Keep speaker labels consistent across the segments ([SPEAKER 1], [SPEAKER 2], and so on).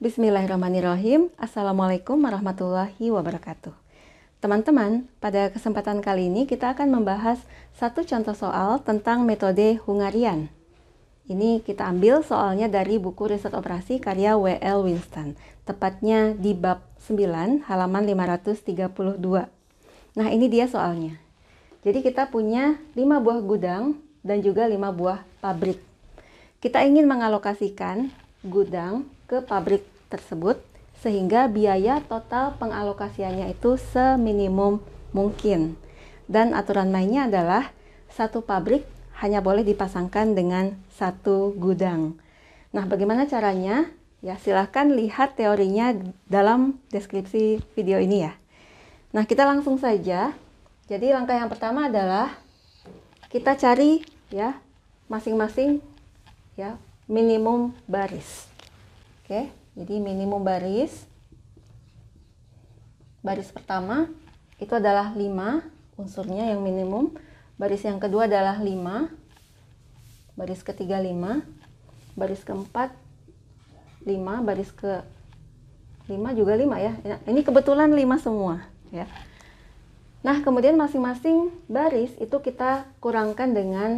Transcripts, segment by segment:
[SPEAKER 1] Bismillahirrahmanirrahim. Assalamualaikum warahmatullahi wabarakatuh. Teman-teman, pada kesempatan kali ini kita akan membahas satu contoh soal tentang metode Hungarian. Ini kita ambil soalnya dari buku riset operasi karya W.L. Winston, tepatnya di bab 9 halaman 532. Nah, ini dia soalnya. Jadi kita punya 5 buah gudang dan juga 5 buah pabrik. Kita ingin mengalokasikan gudang ke pabrik tersebut sehingga biaya total pengalokasiannya itu seminimum mungkin. Dan aturan mainnya adalah satu pabrik hanya boleh dipasangkan dengan satu gudang. Nah, bagaimana caranya? Ya, silahkan lihat teorinya dalam deskripsi video ini ya. Nah, kita langsung saja. Jadi, langkah yang pertama adalah kita cari ya masing-masing ya minimum baris. Oke, jadi minimum baris. Baris pertama itu adalah 5 unsurnya yang minimum. Baris yang kedua adalah 5. Baris ketiga 5. Baris keempat 5, baris ke 5 juga 5 ya. Nah, ini kebetulan 5 semua ya. Nah, kemudian masing-masing baris itu kita kurangkan dengan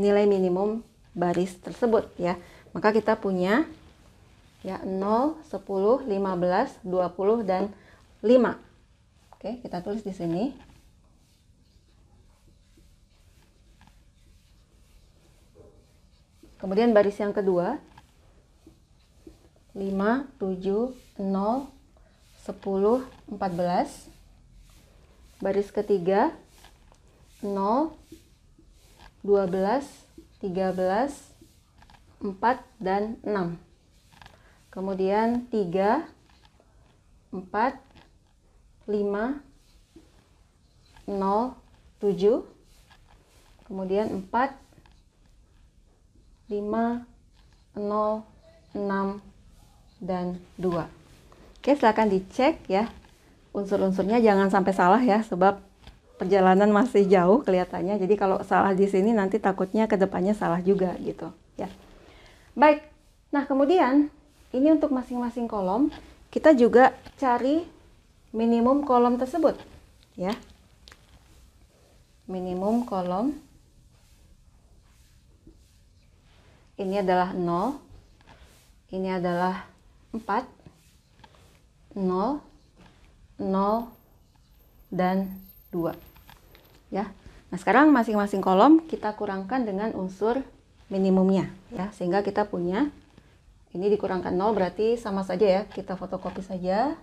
[SPEAKER 1] nilai minimum baris tersebut ya. Maka kita punya ya 0, 10, 15, 20 dan 5. Oke, kita tulis di sini. Kemudian baris yang kedua 5 7 0 10 14 baris ketiga 0 12 13, 4, dan 6. Kemudian 3, 4, 5, 0, 7. Kemudian 4, 5, 0, 6, dan 2. Oke, silakan dicek ya. Unsur-unsurnya jangan sampai salah ya, sebab perjalanan masih jauh kelihatannya. Jadi kalau salah di sini nanti takutnya kedepannya salah juga gitu ya. Baik, nah kemudian ini untuk masing-masing kolom kita juga cari minimum kolom tersebut ya. Minimum kolom ini adalah 0, ini adalah 4, 0, 0, dan 2. Ya. Nah, sekarang masing-masing kolom kita kurangkan dengan unsur minimumnya ya, sehingga kita punya ini dikurangkan 0 berarti sama saja ya, kita fotokopi saja.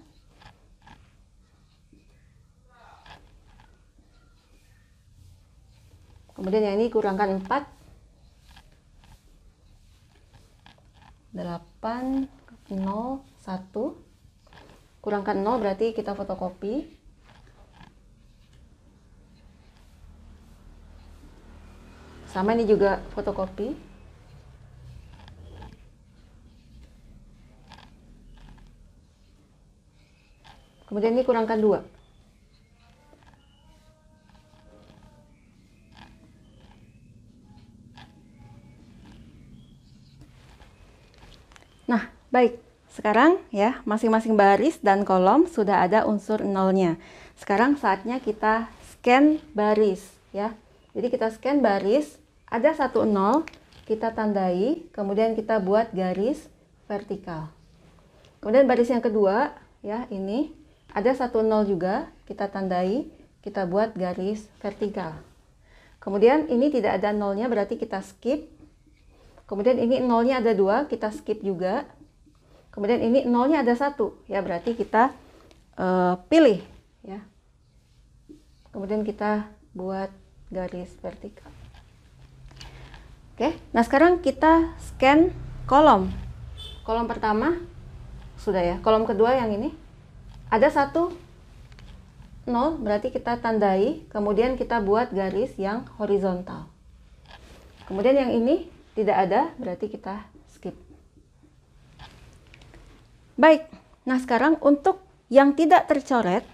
[SPEAKER 1] Kemudian yang ini kurangkan 4 8 0 1 kurangkan 0 berarti kita fotokopi sama ini juga fotokopi kemudian ini kurangkan dua Nah, baik. Sekarang ya, masing-masing baris dan kolom sudah ada unsur nolnya. Sekarang saatnya kita scan baris ya. Jadi kita scan baris ada satu nol, kita tandai, kemudian kita buat garis vertikal. Kemudian baris yang kedua, ya ini, ada satu nol juga, kita tandai, kita buat garis vertikal. Kemudian ini tidak ada nolnya, berarti kita skip. Kemudian ini nolnya ada dua, kita skip juga. Kemudian ini nolnya ada satu, ya berarti kita uh, pilih, ya. Kemudian kita buat garis vertikal. Oke, nah sekarang kita scan kolom. Kolom pertama sudah ya. Kolom kedua yang ini ada satu nol berarti kita tandai, kemudian kita buat garis yang horizontal. Kemudian yang ini tidak ada, berarti kita skip. Baik. Nah, sekarang untuk yang tidak tercoret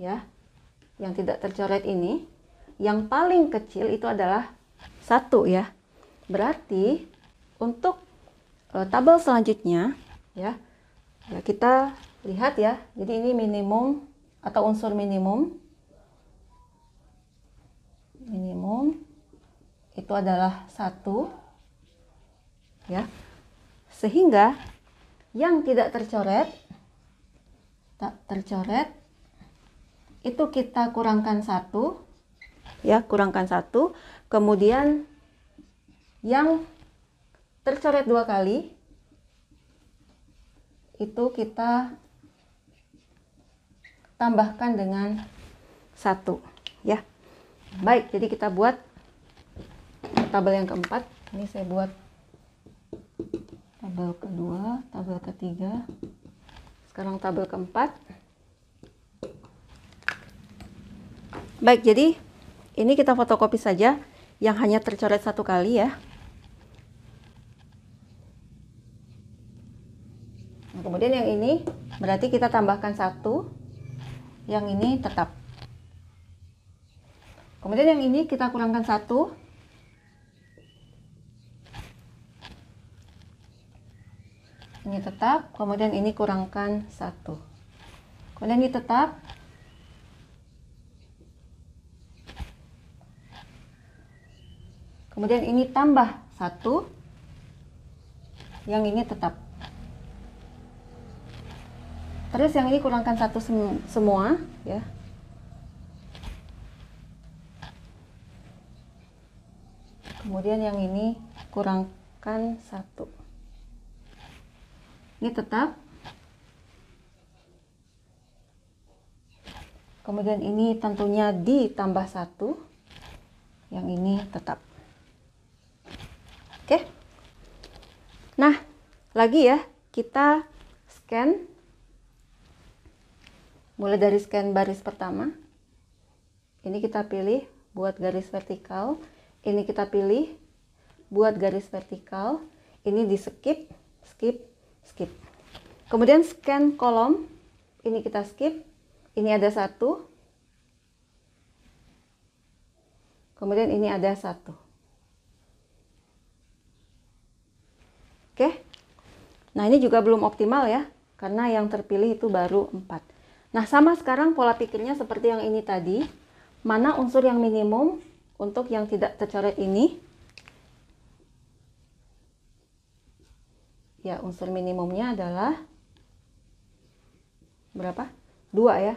[SPEAKER 1] ya. Yang tidak tercoret ini yang paling kecil itu adalah satu ya Berarti untuk e, tabel selanjutnya ya, ya kita lihat ya. Jadi ini minimum atau unsur minimum. Minimum itu adalah satu ya. Sehingga yang tidak tercoret tak tercoret itu kita kurangkan satu ya kurangkan satu kemudian yang tercoret dua kali itu kita tambahkan dengan satu ya baik jadi kita buat tabel yang keempat ini saya buat tabel kedua tabel ketiga sekarang tabel keempat baik jadi ini kita fotokopi saja yang hanya tercoret satu kali ya kemudian yang ini berarti kita tambahkan satu yang ini tetap kemudian yang ini kita kurangkan satu ini tetap kemudian ini kurangkan satu kemudian ini tetap kemudian ini tambah satu yang ini tetap Terus yang ini kurangkan satu sem semua ya. Kemudian yang ini kurangkan satu. Ini tetap. Kemudian ini tentunya ditambah satu. Yang ini tetap. Oke. Nah, lagi ya kita scan mulai dari scan baris pertama ini kita pilih buat garis vertikal ini kita pilih buat garis vertikal ini di skip skip skip kemudian scan kolom ini kita skip ini ada satu kemudian ini ada satu oke nah ini juga belum optimal ya karena yang terpilih itu baru empat Nah, sama sekarang pola pikirnya seperti yang ini tadi. Mana unsur yang minimum untuk yang tidak tercoret ini? Ya, unsur minimumnya adalah berapa? Dua ya.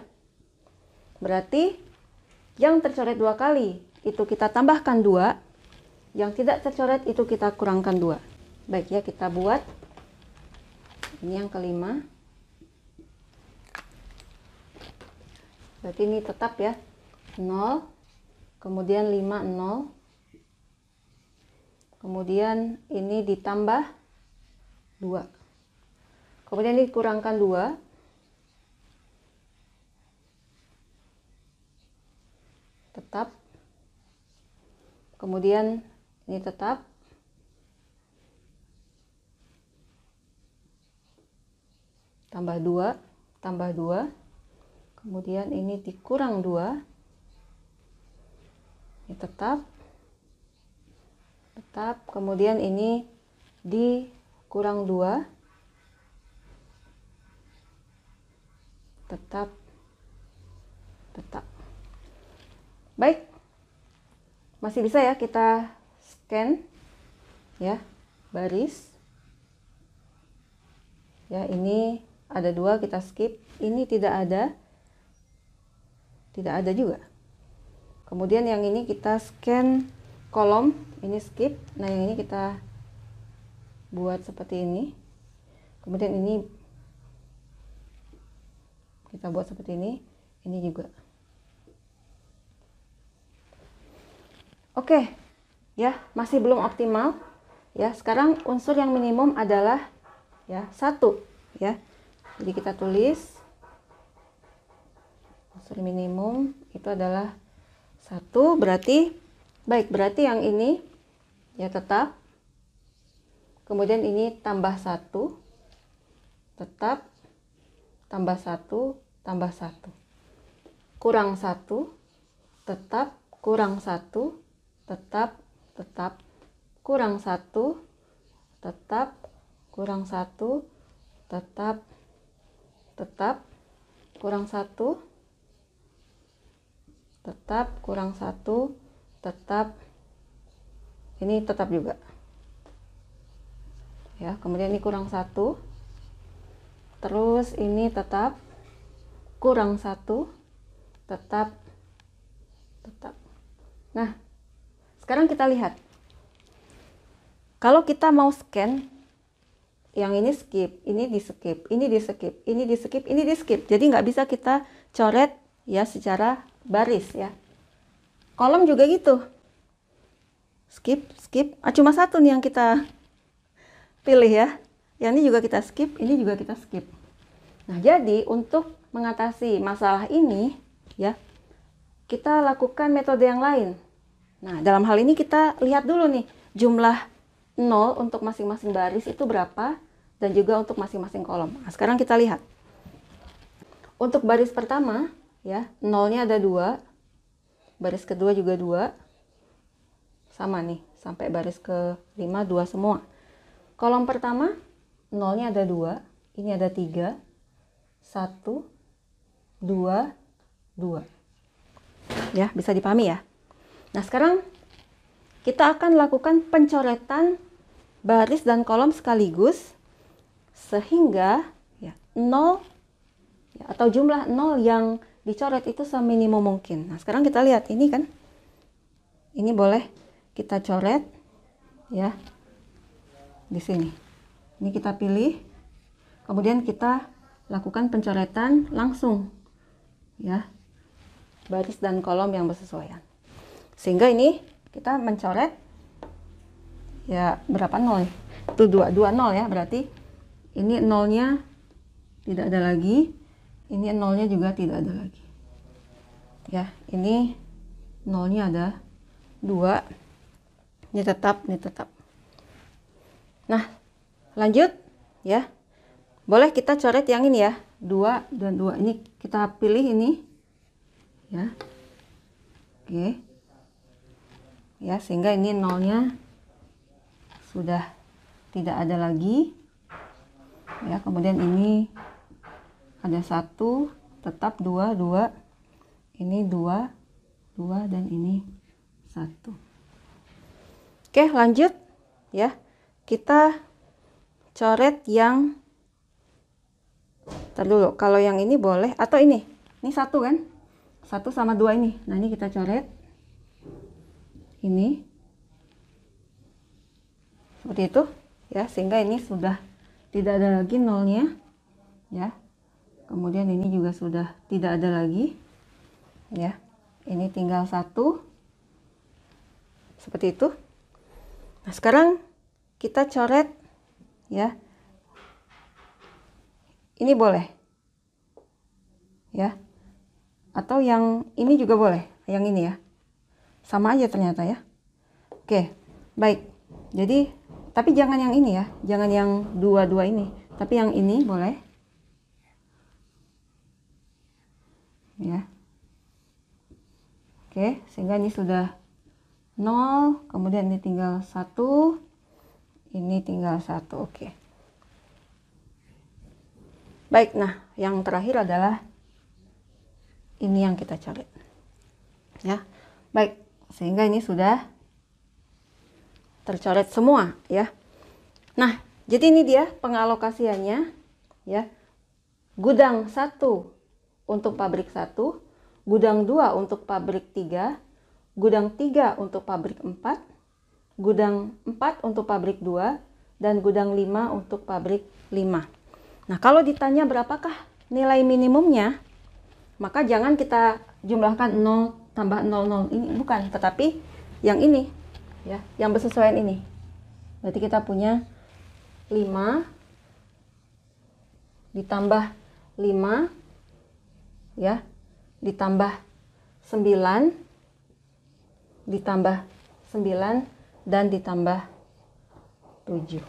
[SPEAKER 1] Berarti yang tercoret dua kali itu kita tambahkan dua, yang tidak tercoret itu kita kurangkan dua. Baik ya, kita buat ini yang kelima. berarti ini tetap ya 0 kemudian 5 0 kemudian ini ditambah 2 kemudian ini dikurangkan 2 tetap kemudian ini tetap tambah 2 tambah 2 kemudian ini dikurang dua, ini tetap tetap kemudian ini dikurang dua, tetap tetap baik masih bisa ya kita scan ya baris ya ini ada dua kita skip ini tidak ada tidak ada juga kemudian yang ini kita scan kolom ini skip nah yang ini kita buat seperti ini kemudian ini kita buat seperti ini ini juga oke ya masih belum optimal ya sekarang unsur yang minimum adalah ya satu ya jadi kita tulis unsur minimum itu adalah satu berarti baik berarti yang ini ya tetap kemudian ini tambah satu tetap tambah satu tambah satu kurang satu tetap kurang satu tetap tetap kurang satu tetap kurang satu tetap tetap kurang satu tetap kurang satu tetap ini tetap juga ya kemudian ini kurang satu terus ini tetap kurang satu tetap tetap nah sekarang kita lihat kalau kita mau scan yang ini skip, ini di skip, ini di skip, ini di skip, ini di skip. Jadi nggak bisa kita coret ya secara baris ya. Kolom juga gitu. Skip, skip. Ah, cuma satu nih yang kita pilih ya. Yang ini juga kita skip, ini juga kita skip. Nah, jadi untuk mengatasi masalah ini ya, kita lakukan metode yang lain. Nah, dalam hal ini kita lihat dulu nih jumlah nol untuk masing-masing baris itu berapa dan juga untuk masing-masing kolom. Nah, sekarang kita lihat. Untuk baris pertama, ya nolnya ada dua baris kedua juga dua sama nih sampai baris ke lima dua semua kolom pertama nolnya ada dua ini ada tiga satu dua dua ya bisa dipahami ya nah sekarang kita akan lakukan pencoretan baris dan kolom sekaligus sehingga ya nol ya, atau jumlah nol yang dicoret itu seminimum mungkin. Nah, sekarang kita lihat ini kan. Ini boleh kita coret ya. Di sini. Ini kita pilih. Kemudian kita lakukan pencoretan langsung. Ya. Baris dan kolom yang bersesuaian. Sehingga ini kita mencoret ya berapa nol? Itu dua dua nol ya, berarti ini nolnya tidak ada lagi ini nolnya juga tidak ada lagi ya ini nolnya ada dua ini tetap ini tetap nah lanjut ya boleh kita coret yang ini ya dua dan dua ini kita pilih ini ya oke ya sehingga ini nolnya sudah tidak ada lagi ya kemudian ini ada satu tetap dua dua ini dua dua dan ini satu oke lanjut ya kita coret yang Ntar kalau yang ini boleh atau ini ini satu kan satu sama dua ini nah ini kita coret ini seperti itu ya sehingga ini sudah tidak ada lagi nolnya ya kemudian ini juga sudah tidak ada lagi ya ini tinggal satu seperti itu nah sekarang kita coret ya ini boleh ya atau yang ini juga boleh yang ini ya sama aja ternyata ya oke baik jadi tapi jangan yang ini ya jangan yang dua-dua ini tapi yang ini boleh ya oke sehingga ini sudah 0 kemudian ini tinggal satu ini tinggal satu oke baik nah yang terakhir adalah ini yang kita cari ya baik sehingga ini sudah tercoret semua ya nah jadi ini dia pengalokasiannya ya gudang satu untuk pabrik 1, gudang 2 untuk pabrik 3, gudang 3 untuk pabrik 4, gudang 4 untuk pabrik 2, dan gudang 5 untuk pabrik 5. Nah, kalau ditanya berapakah nilai minimumnya, maka jangan kita jumlahkan 0 tambah 0, 0. ini bukan, tetapi yang ini ya, yang bersesuaian ini. Berarti kita punya 5 ditambah 5 ya ditambah 9 ditambah 9 dan ditambah 7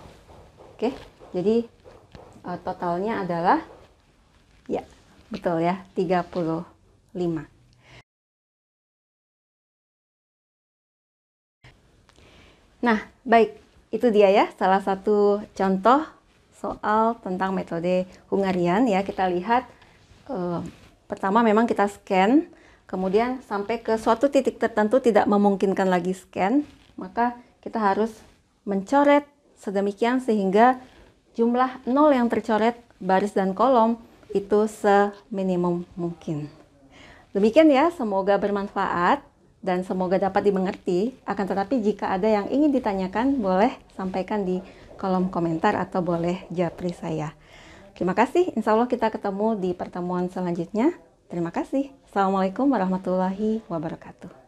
[SPEAKER 1] oke jadi uh, totalnya adalah ya betul ya 35 Nah, baik, itu dia ya salah satu contoh soal tentang metode Hungarian ya. Kita lihat e, pertama memang kita scan, kemudian sampai ke suatu titik tertentu tidak memungkinkan lagi scan, maka kita harus mencoret sedemikian sehingga jumlah nol yang tercoret baris dan kolom itu seminimum mungkin. Demikian ya, semoga bermanfaat dan semoga dapat dimengerti. Akan tetapi jika ada yang ingin ditanyakan, boleh sampaikan di kolom komentar atau boleh japri saya. Terima kasih. Insya Allah kita ketemu di pertemuan selanjutnya. Terima kasih. Assalamualaikum warahmatullahi wabarakatuh.